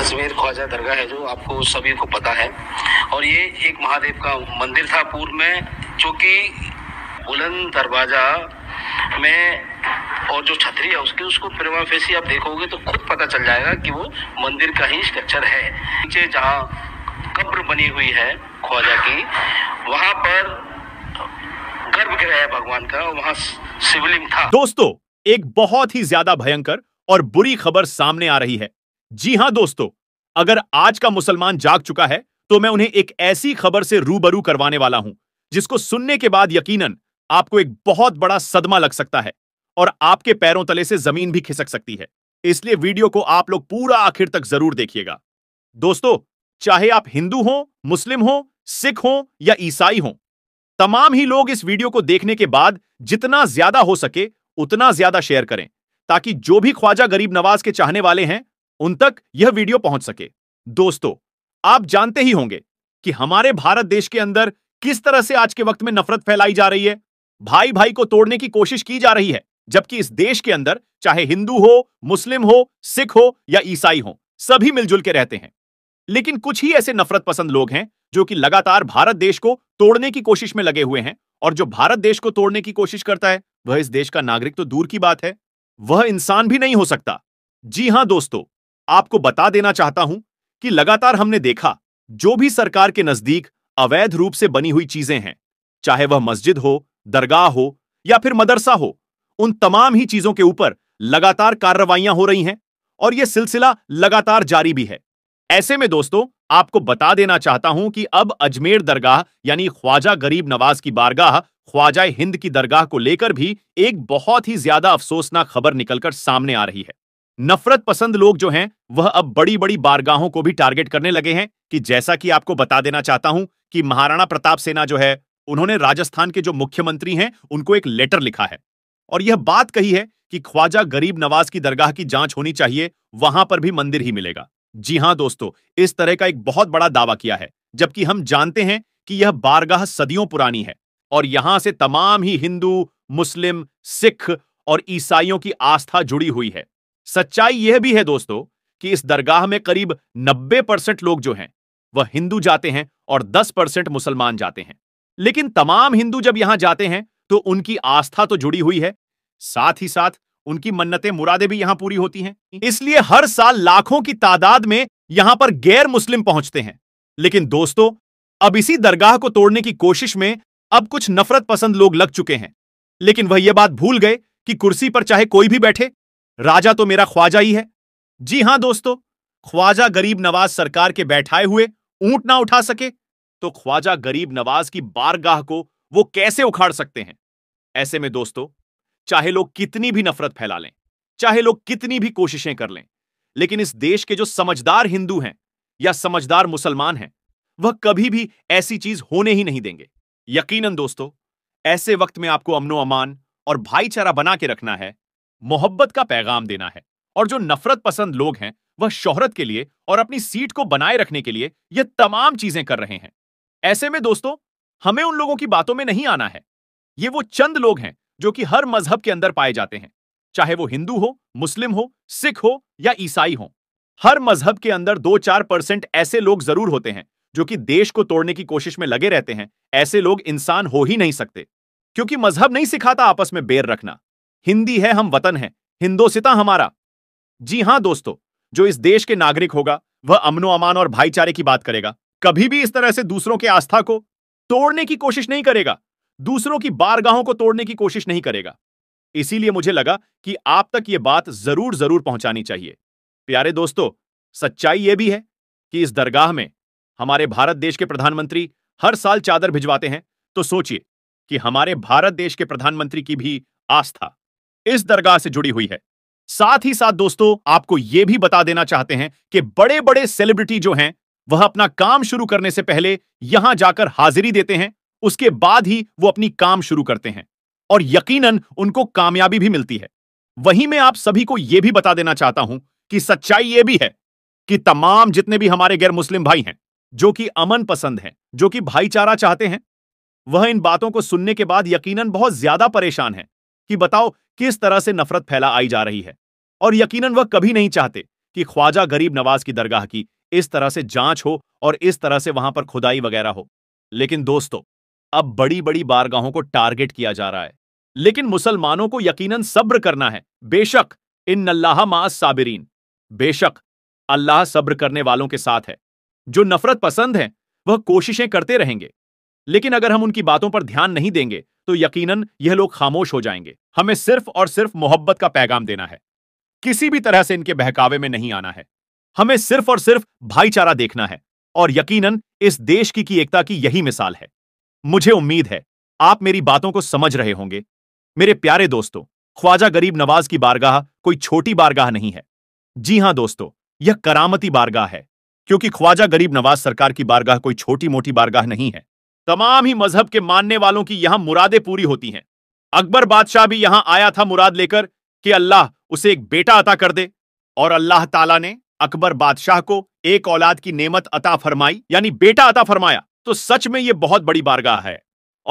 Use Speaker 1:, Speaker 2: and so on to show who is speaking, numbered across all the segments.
Speaker 1: अजमेर ख्वाजा दरगाह है जो आपको सभी को पता है और ये एक महादेव का मंदिर था पूर्व में जो कि बुलंद दरवाजा में और जो छतरी है उसकी उसको प्रेमा फेसी आप देखोगे तो खुद पता चल जाएगा कि वो मंदिर का ही स्ट्रक्चर है नीचे जहाँ कब्र बनी हुई है ख्वाजा की वहां पर गर्भगृह है भगवान का वहां शिवलिंग था दोस्तों एक बहुत ही ज्यादा भयंकर और बुरी खबर सामने आ रही है जी हां दोस्तों अगर आज का मुसलमान जाग चुका है तो मैं उन्हें एक ऐसी खबर से रूबरू करवाने वाला हूं जिसको सुनने के बाद यकीनन आपको एक बहुत बड़ा सदमा लग सकता है और आपके पैरों तले से जमीन भी खिसक सकती है इसलिए वीडियो को आप लोग पूरा आखिर तक जरूर देखिएगा दोस्तों चाहे आप हिंदू हो मुस्लिम हो सिख हो या ईसाई हो तमाम ही लोग इस वीडियो को देखने के बाद जितना ज्यादा हो सके उतना ज्यादा शेयर करें ताकि जो भी ख्वाजा गरीब नवाज के चाहने वाले हैं उन तक यह वीडियो पहुंच सके दोस्तों आप जानते ही होंगे कि हमारे भारत देश के अंदर किस तरह से आज के वक्त में नफरत फैलाई जा रही है भाई भाई को तोड़ने की कोशिश की जा रही है जबकि इस देश के अंदर चाहे हिंदू हो मुस्लिम हो सिख हो या ईसाई हो सभी मिलजुल के रहते हैं लेकिन कुछ ही ऐसे नफरत पसंद लोग हैं जो कि लगातार भारत देश को तोड़ने की कोशिश में लगे हुए हैं और जो भारत देश को तोड़ने की कोशिश करता है वह इस देश का नागरिक तो दूर की बात है वह इंसान भी नहीं हो सकता जी हां दोस्तों आपको बता देना चाहता हूं कि लगातार हमने देखा जो भी सरकार के नजदीक अवैध रूप से बनी हुई चीजें हैं चाहे वह मस्जिद हो दरगाह हो या फिर मदरसा हो उन तमाम ही चीजों के ऊपर लगातार कार्रवाइयां हो रही हैं और यह सिलसिला लगातार जारी भी है ऐसे में दोस्तों आपको बता देना चाहता हूं कि अब अजमेर दरगाह यानी ख्वाजा गरीब नवाज की बारगाह ख्वाजा हिंद की दरगाह को लेकर भी एक बहुत ही ज्यादा अफसोसनाक खबर निकलकर सामने आ रही है नफरत पसंद लोग जो हैं वह अब बड़ी बड़ी बारगाहों को भी टारगेट करने लगे हैं कि जैसा कि आपको बता देना चाहता हूं कि महाराणा प्रताप सेना जो है उन्होंने राजस्थान के जो मुख्यमंत्री हैं उनको एक लेटर लिखा है और यह बात कही है कि ख्वाजा गरीब नवाज की दरगाह की जांच होनी चाहिए वहां पर भी मंदिर ही मिलेगा जी हां दोस्तों इस तरह का एक बहुत बड़ा दावा किया है जबकि हम जानते हैं कि यह बारगाह सदियों पुरानी है और यहां से तमाम ही हिंदू मुस्लिम सिख और ईसाइयों की आस्था जुड़ी हुई है सच्चाई यह भी है दोस्तों कि इस दरगाह में करीब 90 परसेंट लोग जो हैं वह हिंदू जाते हैं और 10 परसेंट मुसलमान जाते हैं लेकिन तमाम हिंदू जब यहां जाते हैं तो उनकी आस्था तो जुड़ी हुई है साथ ही साथ उनकी मन्नतें मुरादें भी यहां पूरी होती हैं इसलिए हर साल लाखों की तादाद में यहां पर गैर मुस्लिम पहुंचते हैं लेकिन दोस्तों अब इसी दरगाह को तोड़ने की कोशिश में अब कुछ नफरत पसंद लोग लग चुके हैं लेकिन वह यह बात भूल गए कि कुर्सी पर चाहे कोई भी बैठे राजा तो मेरा ख्वाजा ही है जी हां दोस्तों ख्वाजा गरीब नवाज सरकार के बैठाए हुए ऊंट ना उठा सके तो ख्वाजा गरीब नवाज की बारगाह को वो कैसे उखाड़ सकते हैं ऐसे में दोस्तों चाहे लोग कितनी भी नफरत फैला लें चाहे लोग कितनी भी कोशिशें कर लें लेकिन इस देश के जो समझदार हिंदू हैं या समझदार मुसलमान हैं वह कभी भी ऐसी चीज होने ही नहीं देंगे यकीनन दोस्तों ऐसे वक्त में आपको अमनो अमान और भाईचारा बना के रखना है मोहब्बत का पैगाम देना है और जो नफरत पसंद लोग हैं वह शोहरत के लिए और अपनी सीट को बनाए रखने के लिए यह तमाम चीजें कर रहे हैं ऐसे में दोस्तों हमें उन लोगों की बातों में नहीं आना है ये वो चंद लोग हैं जो कि हर मजहब के अंदर पाए जाते हैं चाहे वो हिंदू हो मुस्लिम हो सिख हो या ईसाई हो हर मजहब के अंदर दो चार परसेंट ऐसे लोग जरूर होते हैं जो कि देश को तोड़ने की कोशिश में लगे रहते हैं ऐसे लोग इंसान हो ही नहीं सकते क्योंकि मजहब नहीं सिखाता आपस में बेर रखना हिंदी है हम वतन है हिंदोसिता हमारा जी हां दोस्तों जो इस देश के नागरिक होगा वह अमनो अमान और भाईचारे की बात करेगा कभी भी इस तरह से दूसरों के आस्था को तोड़ने की कोशिश नहीं करेगा दूसरों की बारगाहों को तोड़ने की कोशिश नहीं करेगा इसीलिए मुझे लगा कि आप तक यह बात जरूर जरूर पहुंचानी चाहिए प्यारे दोस्तों सच्चाई यह भी है कि इस दरगाह में हमारे भारत देश के प्रधानमंत्री हर साल चादर भिजवाते हैं तो सोचिए कि हमारे भारत देश के प्रधानमंत्री की भी आस्था इस दरगाह से जुड़ी हुई है साथ ही साथ दोस्तों आपको यह भी बता देना चाहते हैं कि बड़े बड़े सेलिब्रिटी जो हैं वह अपना काम शुरू करने से पहले यहां जाकर हाजिरी देते हैं उसके बाद ही वो अपनी काम शुरू करते हैं और यकीनन उनको कामयाबी भी मिलती है वहीं मैं आप सभी को यह भी बता देना चाहता हूं कि सच्चाई यह भी है कि तमाम जितने भी हमारे गैर मुस्लिम भाई हैं जो कि अमन पसंद हैं जो कि भाईचारा चाहते हैं वह इन बातों को सुनने के बाद यकीनन बहुत ज्यादा परेशान है कि बताओ किस तरह से नफरत फैला आई जा रही है और यकीनन वह कभी नहीं चाहते कि ख्वाजा गरीब नवाज की दरगाह की इस तरह से जांच हो और इस तरह से वहां पर खुदाई वगैरह हो लेकिन दोस्तों अब बड़ी बड़ी बारगाहों को टारगेट किया जा रहा है लेकिन मुसलमानों को यकीनन सब्र करना है बेशक इन अल्लाह मास साबरीन बेशक अल्लाह सब्र करने वालों के साथ है जो नफरत पसंद है वह कोशिशें करते रहेंगे लेकिन अगर हम उनकी बातों पर ध्यान नहीं देंगे तो यकीनन यह लोग खामोश हो जाएंगे हमें सिर्फ और सिर्फ मोहब्बत का पैगाम देना है किसी भी तरह से इनके बहकावे में नहीं आना है हमें सिर्फ और सिर्फ भाईचारा देखना है और यकीनन इस देश की, की एकता की यही मिसाल है मुझे उम्मीद है आप मेरी बातों को समझ रहे होंगे मेरे प्यारे दोस्तों ख्वाजा गरीब नवाज की बारगाह कोई छोटी बारगाह नहीं है जी हां दोस्तों यह करामती बारगाह है क्योंकि ख्वाजा गरीब नवाज सरकार की बारगाह कोई छोटी मोटी बारगाह नहीं है तमाम ही मजहब के मानने वालों की यहां मुरादें पूरी होती हैं अकबर बादशाह भी यहां आया था मुराद लेकर कि अल्लाह उसे एक बेटा अता कर दे और अल्लाह ताला ने अकबर बादशाह को एक औलाद की नेमत अता फरमाई यानी बेटा अता फरमाया तो सच में यह बहुत बड़ी बारगाह है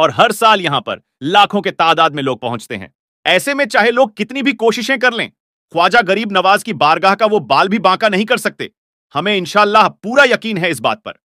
Speaker 1: और हर साल यहां पर लाखों के तादाद में लोग पहुंचते हैं ऐसे में चाहे लोग कितनी भी कोशिशें कर लें ख्वाजा गरीब नवाज की बारगाह का वो बाल भी बांका नहीं कर सकते हमें इंशाला पूरा यकीन है इस बात पर